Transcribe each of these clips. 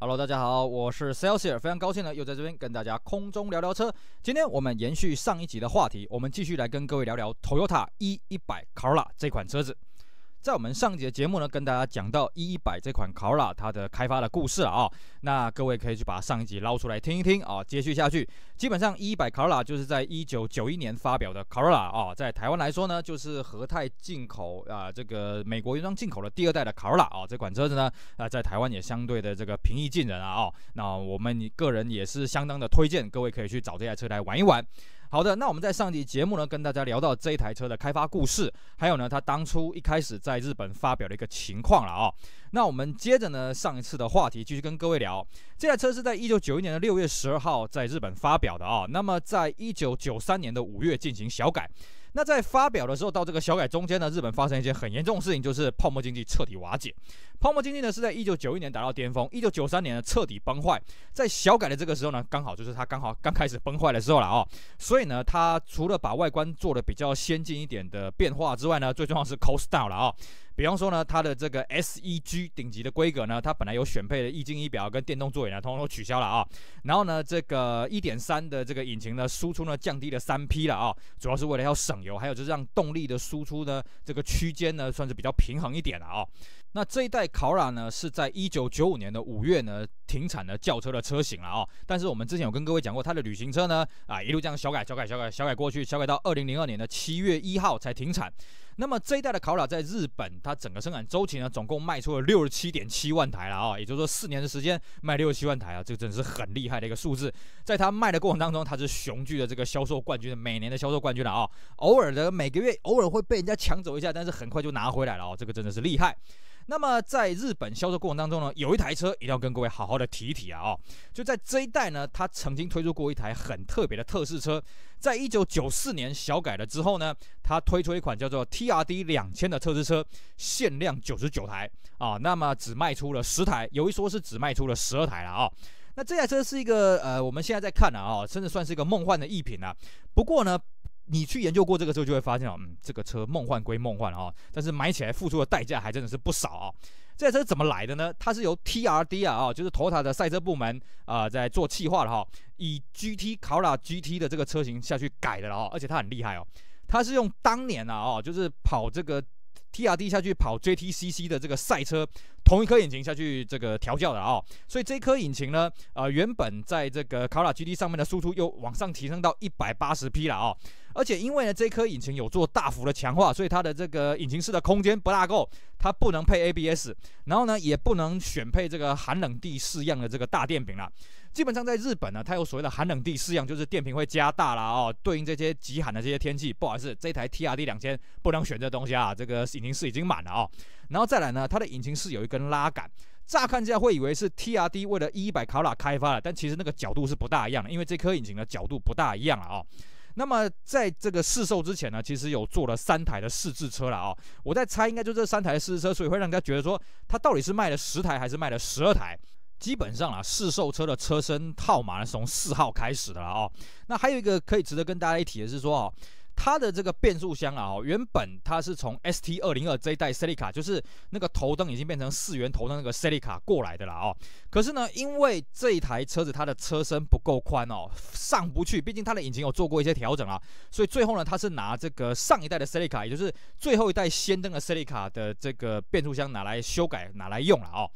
Hello，大家好，我是 s e l s i e r 非常高兴呢，又在这边跟大家空中聊聊车。今天我们延续上一集的话题，我们继续来跟各位聊聊 Toyota E 一百 Corolla 这款车子。在我们上集的节目呢，跟大家讲到110这款 Corolla 它的开发的故事啊，那各位可以去把上一集捞出来听一听啊。接续下去，基本上110 Corolla 就是在1991年发表的 Corolla 啊，在台湾来说呢，就是和泰进口啊，这个美国原装进口的第二代的 Corolla 啊，这款车子呢，啊，在台湾也相对的这个平易近人啊啊，那我们个人也是相当的推荐，各位可以去找这台车来玩一玩。好的，那我们在上集节目呢，跟大家聊到这一台车的开发故事，还有呢，它当初一开始在日本发表的一个情况了啊。那我们接着呢，上一次的话题继续跟各位聊，这台车是在一九九一年的六月十二号在日本发表的啊。那么在一九九三年的五月进行小改，那在发表的时候到这个小改中间呢，日本发生一些很严重的事情，就是泡沫经济彻底瓦解。泡沫经济呢是在一九九一年达到巅峰，一九九三年呢彻底崩坏。在小改的这个时候呢，刚好就是它刚好刚开始崩坏的时候了啊。所以呢，它除了把外观做的比较先进一点的变化之外呢，最重要是 cost down 了啊。比方说呢，它的这个 SEG 顶级的规格呢，它本来有选配的液晶仪表跟电动座椅呢，通通都取消了啊。然后呢，这个一点三的这个引擎呢，输出呢降低了三匹了啊，主要是为了要省油，还有就是让动力的输出呢，这个区间呢算是比较平衡一点了啊。那这一代考拉呢，是在一九九五年的五月呢停产了轿车的车型了啊。但是我们之前有跟各位讲过，它的旅行车呢啊，一路这样小改、小改、小改、小改过去，小改到二零零二年的七月一号才停产。那么这一代的考拉在日本，它整个生产周期呢，总共卖出了六十七点七万台了啊，也就是说四年的时间卖六十七万台啊，这个真的是很厉害的一个数字。在它卖的过程当中，它是雄踞的这个销售冠军，每年的销售冠军了啊。偶尔的每个月偶尔会被人家抢走一下，但是很快就拿回来了啊，这个真的是厉害。那么在日本销售过程当中呢，有一台车一定要跟各位好好的提一提啊！哦，就在这一代呢，它曾经推出过一台很特别的测试车，在一九九四年小改了之后呢，它推出一款叫做 T R D 两千的测试车，限量九十九台啊，那么只卖出了十台，有一说是只卖出了十二台了啊。那这台车是一个呃，我们现在在看的啊，甚至算是一个梦幻的逸品了。不过呢。你去研究过这个之后，就会发现哦，嗯，这个车梦幻归梦幻啊，但是买起来付出的代价还真的是不少啊。这台车怎么来的呢？它是由 T R D 啊，就是 t 塔的赛车部门啊，在做气化的哈，以 G T 考拉 G T 的这个车型下去改的了啊，而且它很厉害哦，它是用当年啊，哦，就是跑这个。T R D 下去跑 J T C C 的这个赛车，同一颗引擎下去这个调教的啊，所以这颗引擎呢，呃，原本在这个卡拉 G T 上面的输出又往上提升到一百八十匹了啊，而且因为呢这颗引擎有做大幅的强化，所以它的这个引擎室的空间不大够，它不能配 A B S，然后呢也不能选配这个寒冷地式样的这个大电瓶了。基本上在日本呢，它有所谓的寒冷地适应，就是电瓶会加大了哦，对应这些极寒的这些天气，不好意思，这台 T R D 两千不能选这东西啊，这个引擎室已经满了哦。然后再来呢，它的引擎室有一根拉杆，乍看下会以为是 T R D 为了一百卡拉开发的，但其实那个角度是不大一样的，因为这颗引擎的角度不大一样了啊。那么在这个试售之前呢，其实有做了三台的试制车了啊，我在猜应该就这三台试制车，所以会让人家觉得说，它到底是卖了十台还是卖了十二台？基本上啊，试售车的车身号码呢是从四号开始的了哦。那还有一个可以值得跟大家一提的是说哦，它的这个变速箱啊，哦，原本它是从 S T 二零二这一代 Celica，就是那个头灯已经变成四圆头灯那个 Celica 过来的了哦。可是呢，因为这一台车子它的车身不够宽哦，上不去，毕竟它的引擎有做过一些调整啊，所以最后呢，它是拿这个上一代的 Celica，也就是最后一代氙灯的 Celica 的这个变速箱拿来修改拿来用了哦。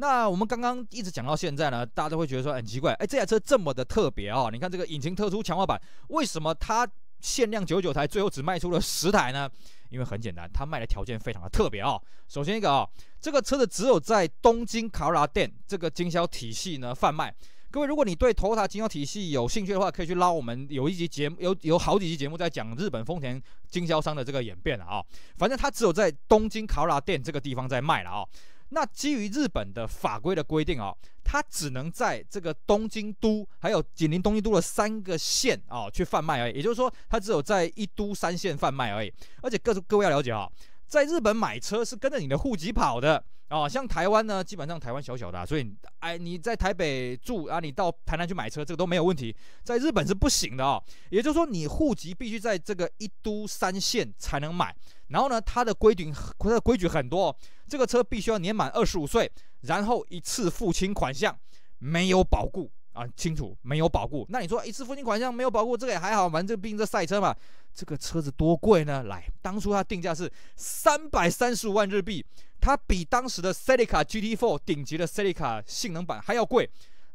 那我们刚刚一直讲到现在呢，大家都会觉得说很奇怪，哎，这台车这么的特别啊！你看这个引擎特殊、强化版，为什么它限量九九台，最后只卖出了十台呢？因为很简单，它卖的条件非常的特别啊。首先一个啊，这个车子只有在东京卡罗拉店这个经销体系呢贩卖。各位，如果你对头塔经销体系有兴趣的话，可以去捞我们有一集节目，有有好几集节目在讲日本丰田经销商的这个演变了啊。反正它只有在东京卡罗拉店这个地方在卖了啊。那基于日本的法规的规定啊，它只能在这个东京都还有紧邻东京都的三个县啊去贩卖而已，也就是说，它只有在一都三县贩卖而已。而且各各位要了解哦，在日本买车是跟着你的户籍跑的啊。像台湾呢，基本上台湾小小的，所以哎，你在台北住啊，你到台南去买车，这个都没有问题。在日本是不行的啊，也就是说，你户籍必须在这个一都三县才能买。然后呢，它的规定它的规矩很多。这个车必须要年满二十五岁，然后一次付清款项，没有保固啊，清楚没有保固？那你说一次付清款项没有保固，这个也还好嘛？这毕竟这赛车嘛，这个车子多贵呢？来，当初它定价是三百三十五万日币，它比当时的 Celica GT4 顶级的 Celica 性能版还要贵。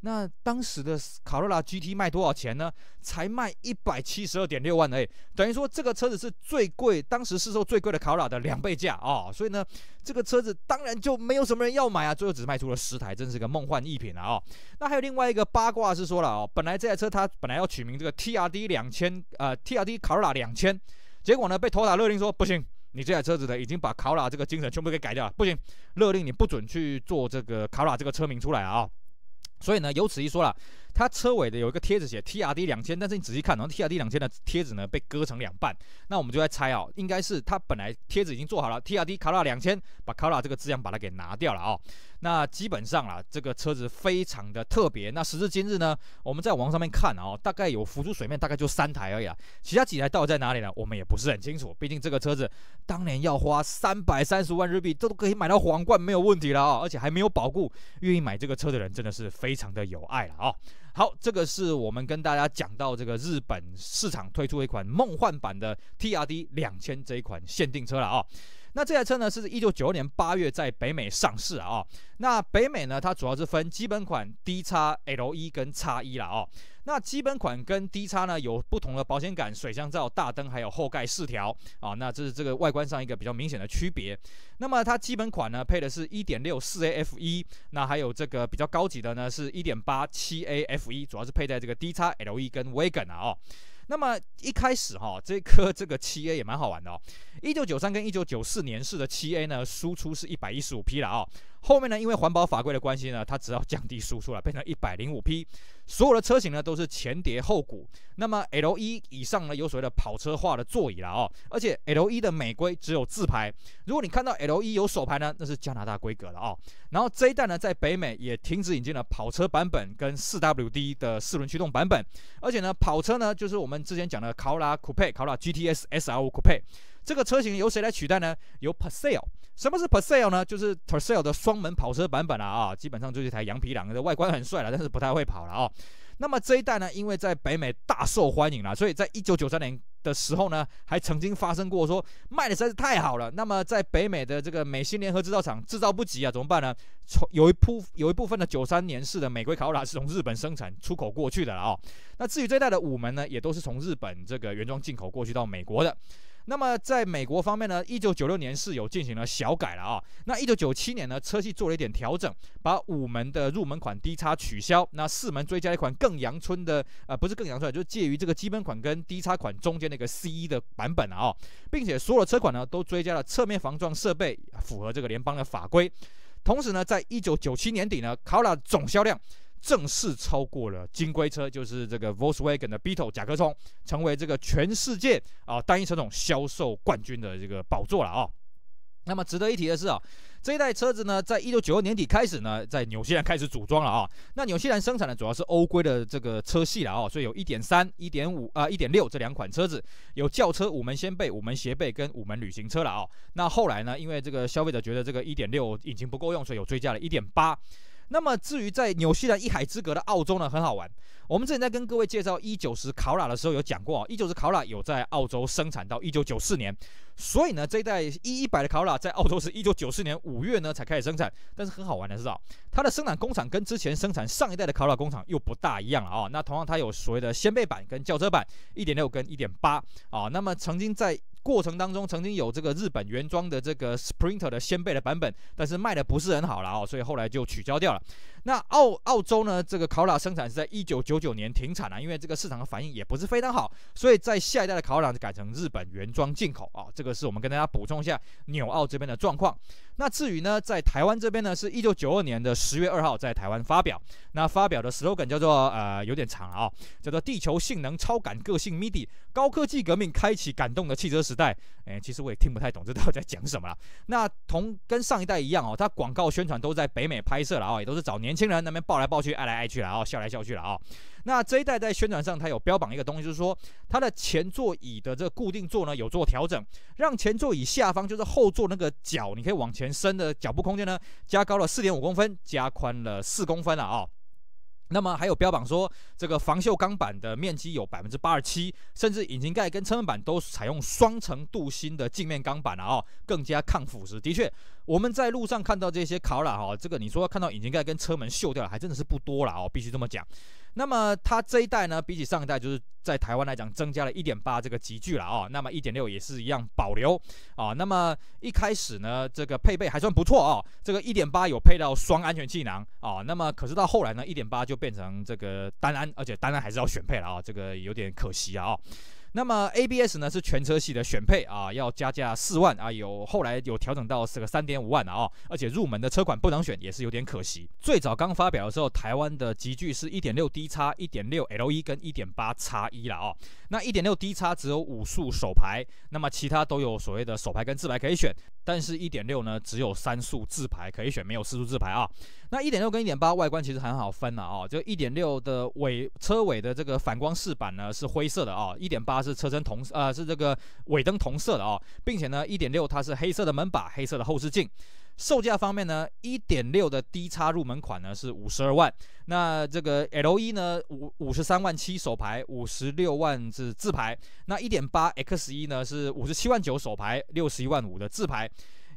那当时的卡罗拉 GT 卖多少钱呢？才卖一百七十二点六万诶，等于说这个车子是最贵，当时市售最贵的卡罗拉的两倍价啊！所以呢，这个车子当然就没有什么人要买啊，最后只卖出了十台，真是个梦幻一品啊！哦，那还有另外一个八卦是说了哦，本来这台车它本来要取名这个 T R D 两千，呃 T R D 卡罗拉两千，结果呢被投打勒令说不行，你这台车子呢已经把卡罗拉这个精神全部给改掉了，不行，勒令你不准去做这个卡罗拉这个车名出来啊！所以呢，由此一说了。它车尾的有一个贴纸写 T R D 两千，但是你仔细看，然后 T R D 两千的贴纸呢被割成两半，那我们就在猜啊，应该是它本来贴纸已经做好了 T R D 卡 o l 两千，把卡 o l 这个字样把它给拿掉了啊。那基本上啊，这个车子非常的特别。那时至今日呢，我们在网上面看啊，大概有浮出水面大概就三台而已，啊，其他几台到底在哪里呢？我们也不是很清楚。毕竟这个车子当年要花三百三十万日币，这都可以买到皇冠没有问题了啊，而且还没有保固，愿意买这个车的人真的是非常的有爱了啊。好，这个是我们跟大家讲到这个日本市场推出一款梦幻版的 T R D 两千这一款限定车了啊。那这台车呢，是一九九二年八月在北美上市啊。那北美呢，它主要是分基本款、D 叉 L 一跟叉一了啊。那基本款跟低差呢有不同的保险杆、水箱罩、大灯还有后盖饰条啊，那这是这个外观上一个比较明显的区别。那么它基本款呢配的是1.6 4A F1，那还有这个比较高级的呢是1.8 7A F1，主要是配在这个低差 L E 跟 w a g o n 啊。哦，那么一开始哈，这颗这个 7A 也蛮好玩的哦。一九九三跟一九九四年式的七 A 呢，输出是一百一十五匹了啊。后面呢，因为环保法规的关系呢，它只要降低输出了，变成一百零五匹。所有的车型呢都是前碟后鼓。那么 L 一以上呢，有所谓的跑车化的座椅了啊。而且 L 一的美规只有自排。如果你看到 L 一有手排呢，那是加拿大规格了啊。然后这一代呢，在北美也停止引进了跑车版本跟四 WD 的四轮驱动版本。而且呢，跑车呢就是我们之前讲的考拉 Coupe、考拉 GTS、SRO Coupe。这个车型由谁来取代呢？由 p e r s c h 什么是 p e r s c h 呢？就是 p e r s c h 的双门跑车版本了啊，基本上就是一台羊皮狼，的外观很帅了，但是不太会跑了啊。那么这一代呢，因为在北美大受欢迎了，所以在一九九三年的时候呢，还曾经发生过说卖的实在是太好了。那么在北美的这个美新联合制造厂制造不及啊，怎么办呢？从有一部有一部分的九三年式的美规卡罗拉是从日本生产出口过去的了啊。那至于这一代的五门呢，也都是从日本这个原装进口过去到美国的。那么在美国方面呢，一九九六年是有进行了小改了啊。那一九九七年呢，车系做了一点调整，把五门的入门款低差取消，那四门追加一款更阳春的，呃，不是更阳春就是介于这个基本款跟低差款中间那个 C 一的版本啊，并且所有车款呢都追加了侧面防撞设备，符合这个联邦的法规。同时呢，在一九九七年底呢，考拉总销量。正式超过了金龟车，就是这个 Volkswagen 的 Beetle 壳虫，成为这个全世界啊单一车种销售冠军的这个宝座了啊。那么值得一提的是啊，这一代车子呢，在一六九二年底开始呢，在纽西兰开始组装了啊。那纽西兰生产的主要是欧规的这个车系了啊，所以有一点三、一点五啊、一点六这两款车子，有轿车、五门掀背、五门斜背跟五门旅行车了啊。那后来呢，因为这个消费者觉得这个一点六引擎不够用，所以有追加了一点八。那么至于在纽西兰一海之隔的澳洲呢，很好玩。我们之前在跟各位介绍一九十考拉的时候有讲过哦，一九十考拉有在澳洲生产到一九九四年，所以呢这一代一一百的考拉在澳洲是一九九四年五月呢才开始生产，但是很好玩的，是哦，它的生产工厂跟之前生产上一代的考拉工厂又不大一样了啊。那同样它有所谓的掀背版跟轿车版，一点六跟一点八啊。那么曾经在过程当中曾经有这个日本原装的这个 Sprinter 的先辈的版本，但是卖的不是很好了啊，所以后来就取消掉了。那澳澳洲呢，这个考拉生产是在一九九九年停产了，因为这个市场的反应也不是非常好，所以在下一代的考拉改成日本原装进口啊，这个是我们跟大家补充一下纽澳这边的状况。那至于呢，在台湾这边呢，是一九九二年的十月二号在台湾发表。那发表的时候梗叫做呃有点长啊，叫做“地球性能超感个性 MIDI 高科技革命开启感动的汽车时代”。哎，其实我也听不太懂这到底在讲什么了。那同跟上一代一样哦，它广告宣传都在北美拍摄了啊，也都是找年轻人那边抱来抱去、爱来爱去了啊、笑来笑去了啊。那这一代在宣传上，它有标榜一个东西，就是说它的前座椅的这个固定座呢有做调整，让前座椅下方就是后座那个脚你可以往前。全身的脚步空间呢，加高了四点五公分，加宽了四公分了啊。那么还有标榜说，这个防锈钢板的面积有百分之八十七，甚至引擎盖跟车门板都采用双层镀锌的镜面钢板了啊，更加抗腐蚀。的确，我们在路上看到这些考拉哈，这个你说看到引擎盖跟车门锈掉，了，还真的是不多了哦，必须这么讲。那么它这一代呢，比起上一代，就是在台湾来讲，增加了一点八这个级距了啊。那么一点六也是一样保留啊。那么一开始呢，这个配备还算不错啊。这个一点八有配到双安全气囊啊。那么可是到后来呢，一点八就变成这个单安，而且单安还是要选配了啊。这个有点可惜啊啊。那么 ABS 呢是全车系的选配啊，要加价四万啊，有后来有调整到是个三点五万了啊，而且入门的车款不能选，也是有点可惜。最早刚发表的时候，台湾的集聚是 1.6D 叉1 6 l 一跟1.8叉一了啊，那 1.6D 叉只有五速手排，那么其他都有所谓的手排跟自排可以选。但是1.6呢，只有三数字排可以选，没有四数字排啊。那1.6跟1.8外观其实很好分了哦，就1.6的尾车尾的这个反光饰板呢是灰色的哦，1.8是车身同呃是这个尾灯同色的哦，并且呢1.6它是黑色的门把，黑色的后视镜。售价方面呢，一点六的低差入门款呢是五十二万，那这个 L 一呢五五十三万七首牌，五十六万是自牌，那一点八 X 一呢是五十七万九首牌，六十一万五的自牌。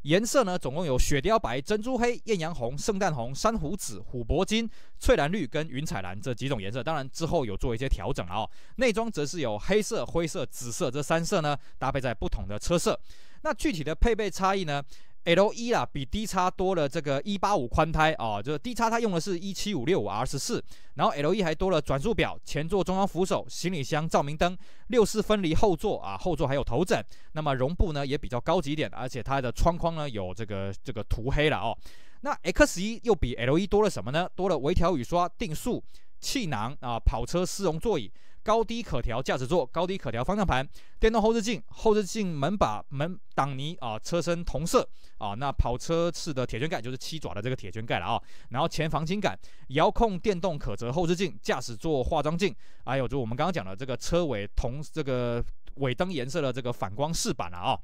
颜色呢，总共有雪貂白、珍珠黑、艳阳红、圣诞红、珊瑚紫、琥珀金、翠蓝绿跟云彩蓝这几种颜色，当然之后有做一些调整了哦。内装则是有黑色、灰色、紫色这三色呢，搭配在不同的车色。那具体的配备差异呢？L 一啦，比 D 差多了这个一八五宽胎啊，就是 D 差它用的是一七五六五 R 十四，然后 L 一还多了转速表、前座中央扶手、行李箱照明灯、六四分离后座啊，后座还有头枕，那么绒布呢也比较高级一点，而且它的窗框呢有这个这个涂黑了哦。那 X 一又比 L 一多了什么呢？多了微调雨刷、定速、气囊啊，跑车丝绒座椅。高低可调驾驶座，高低可调方向盘，电动后视镜，后视镜门把门挡泥啊，车身同色啊，那跑车式的铁圈盖就是七爪的这个铁圈盖了啊，然后前防倾杆，遥控电动可折后视镜，驾驶座化妆镜，还有就我们刚刚讲的这个车尾同这个尾灯颜色的这个反光饰板了啊。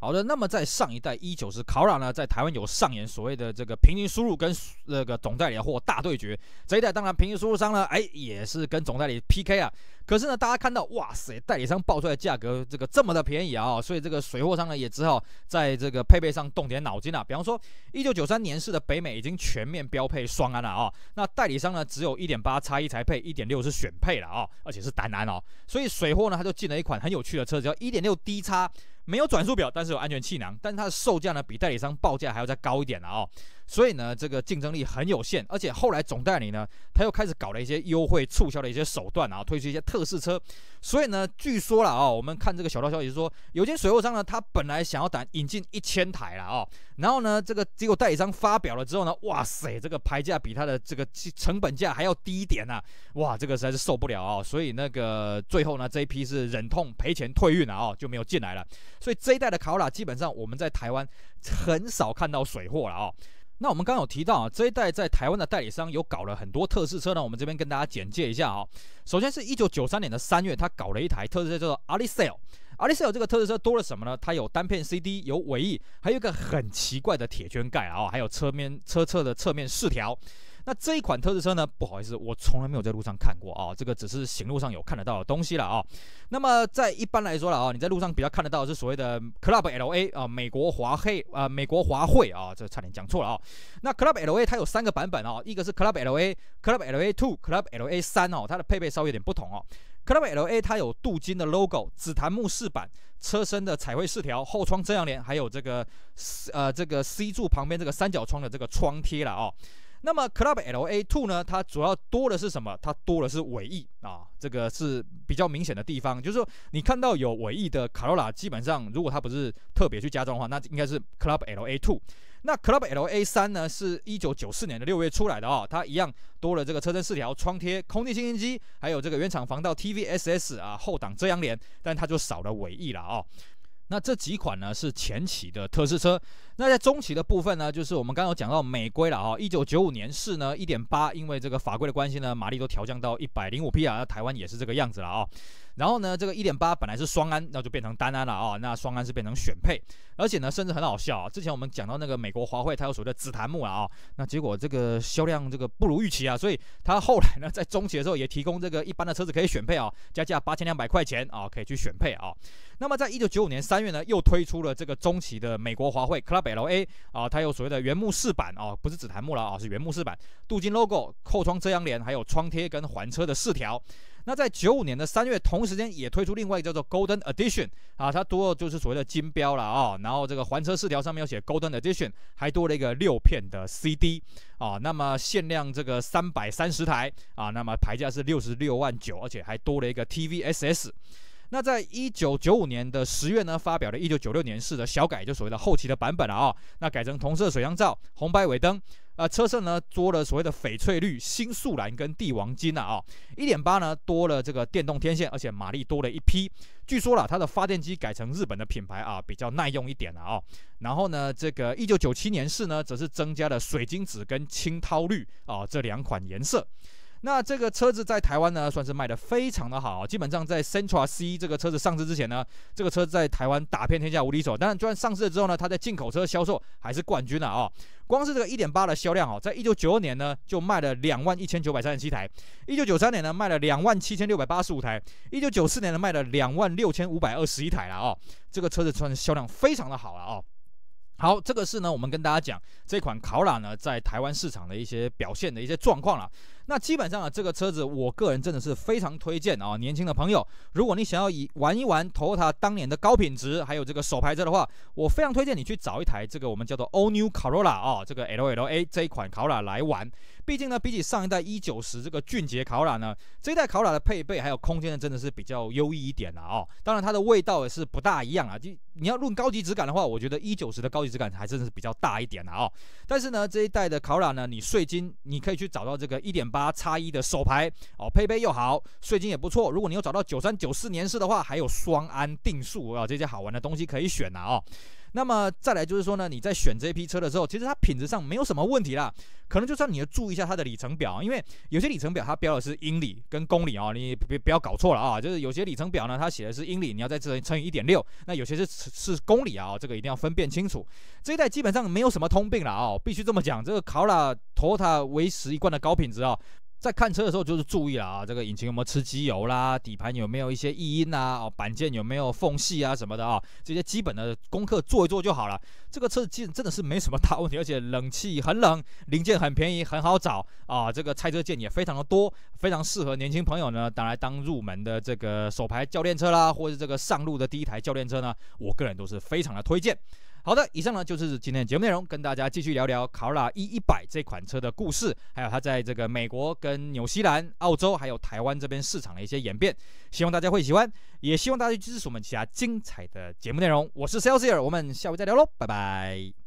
好的，那么在上一代一九式考拉呢，在台湾有上演所谓的这个平均输入跟那个总代理货大对决。这一代当然平均输入商呢，哎也是跟总代理 PK 啊。可是呢，大家看到，哇塞，代理商报出来的价格这个这么的便宜啊，所以这个水货商呢也只好在这个配备上动点脑筋了。比方说，一九九三年式的北美已经全面标配双安了啊，那代理商呢只有一点八差一才配，一点六是选配了啊，而且是单安哦。所以水货呢他就进了一款很有趣的车，子，叫一点六 D 差。没有转速表，但是有安全气囊，但是它的售价呢，比代理商报价还要再高一点了哦。所以呢，这个竞争力很有限，而且后来总代理呢，他又开始搞了一些优惠促销的一些手段啊，推出一些特试车。所以呢，据说了啊，我们看这个小道消息说，有间水货商呢，他本来想要打引进一千台了啊，然后呢，这个结果代理商发表了之后呢，哇塞，这个牌价比他的这个成本价还要低一点呐，哇，这个实在是受不了啊，所以那个最后呢，这一批是忍痛赔钱退运了啊，就没有进来了。所以这一代的卡罗拉基本上我们在台湾很少看到水货了啊。那我们刚刚有提到啊，这一代在台湾的代理商有搞了很多特试车呢。我们这边跟大家简介一下啊。首先是一九九三年的三月，他搞了一台特试车叫做 a l e a 塞尔。s a l e 这个特试车多了什么呢？它有单片 CD，有尾翼，还有一个很奇怪的铁圈盖啊，还有车面车侧的侧面饰条。那这一款特制车呢？不好意思，我从来没有在路上看过啊，这个只是行路上有看得到的东西了啊。那么在一般来说了啊，你在路上比较看得到是所谓的 Club LA 啊，美国华黑啊，美国华汇啊，这差点讲错了啊。那 Club LA 它有三个版本啊，一个是 Club LA，Club LA Two，Club LA 三哦，它的配备稍微有点不同哦。Club LA 它有镀金的 logo，紫檀木饰板，车身的彩绘饰条，后窗遮阳帘，还有这个呃这个 C 柱旁边这个三角窗的这个窗贴了哦。那么 Club LA Two 呢？它主要多的是什么？它多的是尾翼啊，这个是比较明显的地方。就是说，你看到有尾翼的卡罗拉，基本上如果它不是特别去加装的话，那应该是 Club LA Two。那 Club LA 三呢？是一九九四年的六月出来的啊，它一样多了这个车身四条窗贴、空气清新机，还有这个原厂防盗 TVSS 啊后挡遮阳帘，但它就少了尾翼了啊。那这几款呢是前期的特试车。那在中期的部分呢，就是我们刚刚有讲到美规了啊，一九九五年是呢一点八，因为这个法规的关系呢，马力都调降到一百零五匹啊，那台湾也是这个样子了啊。然后呢，这个一点八本来是双安，那就变成单安了啊，那双安是变成选配，而且呢，甚至很好笑啊，之前我们讲到那个美国华汇它有所谓的紫檀木了啊，那结果这个销量这个不如预期啊，所以它后来呢在中期的时候也提供这个一般的车子可以选配啊，加价八千两百块钱啊，可以去选配啊。那么在一九九五年三月呢，又推出了这个中期的美国华汇 Club。L A 啊，它有所谓的原木饰板啊，不是紫檀木了啊，是原木饰板，镀金 logo，后窗遮阳帘，还有窗贴跟环车的饰条。那在九五年的三月，同时间也推出另外一个叫做 Golden Edition 啊，它多就是所谓的金标了啊，然后这个环车饰条上面有写 Golden Edition，还多了一个六片的 C D 啊，那么限量这个三百三十台啊，那么牌价是六十六万九，而且还多了一个 T V S S。那在1995年的十月呢，发表了1996年式的小改，就所谓的后期的版本了啊。那改成同色水箱罩、红白尾灯，啊，车身呢多了所谓的翡翠绿、新素蓝跟帝王金了啊。1.8呢多了这个电动天线，而且马力多了一匹。据说了它的发电机改成日本的品牌啊，比较耐用一点了啊。然后呢，这个1997年式呢，则是增加了水晶紫跟青涛绿啊这两款颜色。那这个车子在台湾呢，算是卖的非常的好。基本上在 Sentra C 这个车子上市之前呢，这个车子在台湾打遍天下无敌手。但是，就算上市了之后呢，它在进口车销售还是冠军了啊！光是这个一点八的销量啊，在一九九二年呢就卖了两万一千九百三十七台，一九九三年呢卖了两万七千六百八十五台，一九九四年呢卖了两万六千五百二十一台了啊！这个车子算是销量非常的好了啊！好，这个是呢，我们跟大家讲这款考拉呢在台湾市场的一些表现的一些状况了。那基本上啊，这个车子我个人真的是非常推荐啊，年轻的朋友，如果你想要以玩一玩、投 a 当年的高品质，还有这个首牌车的话，我非常推荐你去找一台这个我们叫做 o r o 卡罗拉啊，这个 L L A 这一款 l l 拉来玩。毕竟呢，比起上一代一九十这个俊杰 l l 拉呢，这一代 l l 拉的配备还有空间呢，真的是比较优异一点了啊。当然它的味道也是不大一样啊。就你要论高级质感的话，我觉得一九十的高级质感还真的是比较大一点了啊。但是呢，这一代的 l l 拉呢，你税金你可以去找到这个一点八。八差一的手牌哦，配备又好，税金也不错。如果你有找到九三九四年式的话，还有双安定数啊，这些好玩的东西可以选的哦。那么再来就是说呢，你在选这批车的时候，其实它品质上没有什么问题啦，可能就算你要注意一下它的里程表，因为有些里程表它标的是英里跟公里哦，你别不要搞错了啊，就是有些里程表呢它写的是英里，你要在这里乘以一点六，那有些是是公里啊，这个一定要分辨清楚。这一代基本上没有什么通病了啊，必须这么讲，这个考拉、托塔 Toyota 维持一贯的高品质啊。在看车的时候，就是注意了啊，这个引擎有没有吃机油啦，底盘有没有一些异音呐，哦，板件有没有缝隙啊什么的啊，这些基本的功课做一做就好了。这个车子其实真的是没什么大问题，而且冷气很冷，零件很便宜，很好找啊，这个拆车件也非常的多，非常适合年轻朋友呢，拿来当入门的这个手牌教练车啦，或者是这个上路的第一台教练车呢，我个人都是非常的推荐。好的，以上呢就是今天的节目内容，跟大家继续聊聊罗拉一一百这款车的故事，还有它在这个美国、跟纽西兰、澳洲还有台湾这边市场的一些演变。希望大家会喜欢，也希望大家支持我们其他精彩的节目内容。我是 l Sir，我们下回再聊喽，拜拜。